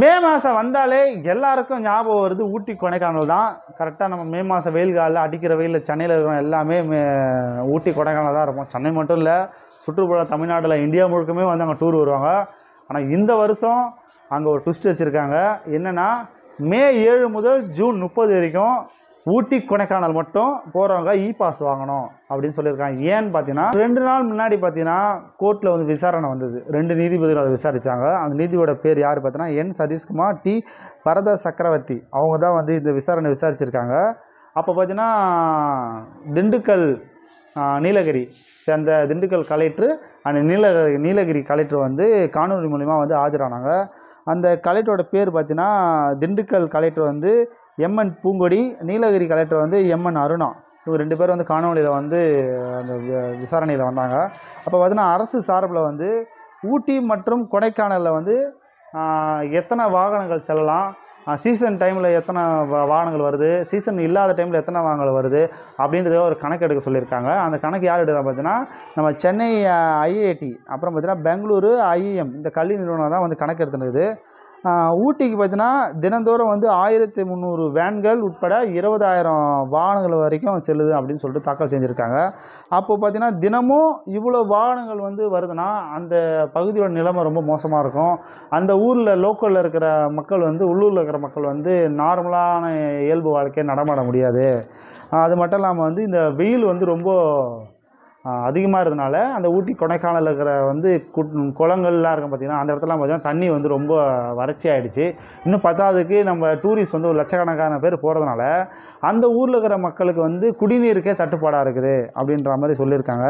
மே மாதம் வந்தாலே எல்லாருக்கும் ஞாபகம் வருது ஊட்டி கொடைக்கானல் தான் கரெக்டாக நம்ம மே மாதம் வெயில் காலில் அடிக்கிற வெயிலில் சென்னையில் இருக்கிற எல்லாமே ஊட்டி கொடைக்கானல் தான் இருக்கும் சென்னை மட்டும் இல்லை சுற்றுப்புற தமிழ்நாட்டில் இந்தியா முழுக்கமே வந்து அங்கே டூர் வருவாங்க ஆனால் இந்த வருஷம் அங்கே ஒரு ட்விஸ்ட் வச்சுருக்காங்க என்னென்னா மே ஏழு முதல் ஜூன் முப்பது வரைக்கும் ஊட்டி கொடைக்கானல் மட்டும் போகிறவங்க இ பாஸ் வாங்கணும் அப்படின்னு சொல்லியிருக்காங்க ஏன்னு பார்த்தீங்கன்னா ரெண்டு நாள் முன்னாடி பார்த்தீங்கன்னா கோர்ட்டில் வந்து விசாரணை வந்தது ரெண்டு நீதிபதிகள் அதை விசாரித்தாங்க அந்த நீதியோட பேர் யார் பார்த்தீங்கன்னா என் சதீஷ்குமார் டி பரத சக்கரவர்த்தி அவங்க தான் வந்து இந்த விசாரணை விசாரிச்சிருக்காங்க அப்போ பார்த்தீங்கன்னா திண்டுக்கல் நீலகிரி சேர்ந்த திண்டுக்கல் கலெக்டர் அந்த நீல நீலகிரி கலெக்டர் வந்து காணொலி மூலிமா வந்து ஆஜரானாங்க அந்த கலெக்டரோட பேர் பார்த்தீங்கன்னா திண்டுக்கல் கலெக்டர் வந்து எம்என் பூங்கொடி நீலகிரி கலெக்டர் வந்து எம்என் அருணா இவங்க ரெண்டு பேரும் வந்து காணொலியில் வந்து அந்த விசாரணையில் வந்தாங்க அப்போ பார்த்தீங்கன்னா அரசு சார்பில் வந்து ஊட்டி மற்றும் கொடைக்கானலில் வந்து எத்தனை வாகனங்கள் செல்லலாம் சீசன் டைமில் எத்தனை வாகனங்கள் வருது சீசன் இல்லாத டைமில் எத்தனை வாகனங்கள் வருது அப்படின்றத ஒரு கணக்கு எடுக்க சொல்லியிருக்காங்க அந்த கணக்கு யார் எடுக்கிற பார்த்தீங்கன்னா நம்ம சென்னை ஐஐடி அப்புறம் பார்த்தீங்கன்னா பெங்களூரு ஐஏஎம் இந்த கல்வி நிறுவனம் தான் வந்து கணக்கு எடுத்துனது ஊட்டிக்கு பார்த்தீங்கன்னா தினந்தோறும் வந்து ஆயிரத்தி முந்நூறு வேன்கள் உட்பட இருபதாயிரம் வாகனங்கள் வரைக்கும் செல்லுது அப்படின்னு சொல்லிட்டு தாக்கல் செஞ்சுருக்காங்க அப்போது பார்த்தீங்கன்னா தினமும் இவ்வளோ வாகனங்கள் வந்து வருதுன்னா அந்த பகுதியோட நிலைமை ரொம்ப மோசமாக இருக்கும் அந்த ஊரில் லோக்கலில் இருக்கிற மக்கள் வந்து உள்ளூரில் இருக்கிற மக்கள் வந்து நார்மலான இயல்பு வாழ்க்கையை நடமாட முடியாது அது மட்டும் இல்லாமல் வந்து இந்த வெயில் வந்து ரொம்ப அதிகமாக இருந்தனால அந்த ஊட்டி கொடைக்கானலில் இருக்கிற வந்து குட் குளங்கள்லாம் இருக்கும் பார்த்திங்கன்னா அந்த இடத்துலாம் பார்த்திங்கன்னா தண்ணி வந்து ரொம்ப வறட்சி ஆகிடுச்சு இன்னும் பத்தாவதுக்கு நம்ம டூரிஸ்ட் வந்து ஒரு லட்சக்கணக்கான பேர் போகிறதுனால அந்த ஊரில் இருக்கிற மக்களுக்கு வந்து குடிநீருக்கே தட்டுப்பாடாக இருக்குது அப்படின்ற மாதிரி சொல்லியிருக்காங்க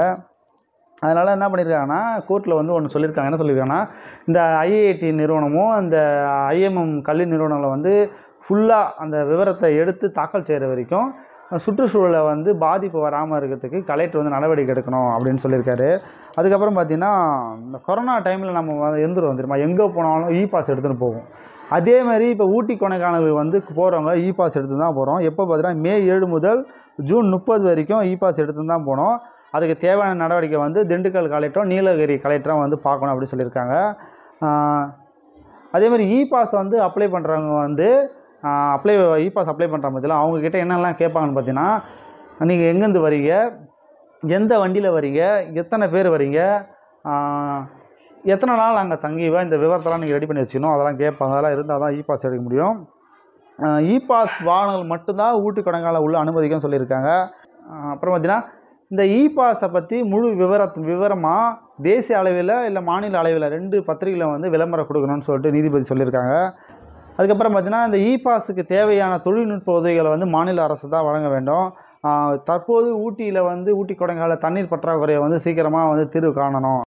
அதனால் என்ன பண்ணியிருக்காங்கன்னா கோர்ட்டில் வந்து ஒன்று சொல்லியிருக்காங்க என்ன சொல்லியிருக்காங்கன்னா இந்த ஐஐடி நிறுவனமும் அந்த ஐஎம்எம் கல்வி நிறுவனங்களை வந்து ஃபுல்லாக அந்த விவரத்தை எடுத்து தாக்கல் செய்கிற வரைக்கும் சுற்றுச்சூழலை வந்து பாதிப்பு வராமல் இருக்கிறதுக்கு கலெக்டர் வந்து நடவடிக்கை எடுக்கணும் அப்படின்னு சொல்லியிருக்காரு அதுக்கப்புறம் பார்த்திங்கன்னா இந்த கொரோனா டைமில் நம்ம வந்து எழுந்துருவோம் தெரியுமா எங்கே போனாலும் இ பாஸ் எடுத்துகிட்டு போவோம் அதே மாதிரி இப்போ ஊட்டி கொடைக்கானல் வந்து போகிறவங்க இ பாஸ் எடுத்து தான் போகிறோம் எப்போ பார்த்தீங்கன்னா மே ஏழு முதல் ஜூன் முப்பது வரைக்கும் இ பாஸ் எடுத்து தான் போனோம் அதுக்கு தேவையான நடவடிக்கை வந்து திண்டுக்கல் கலெக்டரும் நீலகிரி கலெக்டரும் வந்து பார்க்கணும் அப்படின்னு சொல்லியிருக்காங்க அதேமாதிரி இ பாஸ் வந்து அப்ளை பண்ணுறவங்க வந்து அப்ளை இ பாஸ் அப்ளை பண்ணுற அவங்க அவங்கக்கிட்ட என்னெல்லாம் கேட்பாங்கன்னு பார்த்தீங்கன்னா நீங்கள் எங்கேருந்து வரீங்க எந்த வண்டியில் வரீங்க எத்தனை பேர் வரீங்க எத்தனை நாள் அங்கே தங்கிவா இந்த விவரத்தெல்லாம் நீங்கள் ரெடி பண்ணி வச்சுக்கணும் அதெல்லாம் கேட்பாங்க அதெல்லாம் இருந்தால் தான் இ பாஸ் எடுக்க முடியும் இ பாஸ் வாகனங்கள் மட்டும்தான் ஊட்டி கடங்கால உள்ள அனுமதிக்கும் சொல்லியிருக்காங்க அப்புறம் பார்த்தீங்கன்னா இந்த இ பாஸை பற்றி முழு விவர விவரமாக தேசிய அளவில் இல்லை மாநில அளவில் ரெண்டு பத்திரிகையில் வந்து விளம்பரம் கொடுக்கணும்னு சொல்லிட்டு நீதிபதி சொல்லியிருக்காங்க அதுக்கப்புறம் பார்த்திங்கன்னா இந்த இ பாஸுக்கு தேவையான தொழில்நுட்ப உதவிகளை வந்து மாநில அரசு தான் வழங்க வேண்டும் தற்போது ஊட்டியில் வந்து ஊட்டி கொடைக்கானலில் தண்ணீர் பற்றாக்குறையை வந்து சீக்கிரமாக வந்து தீர்வு காணணும்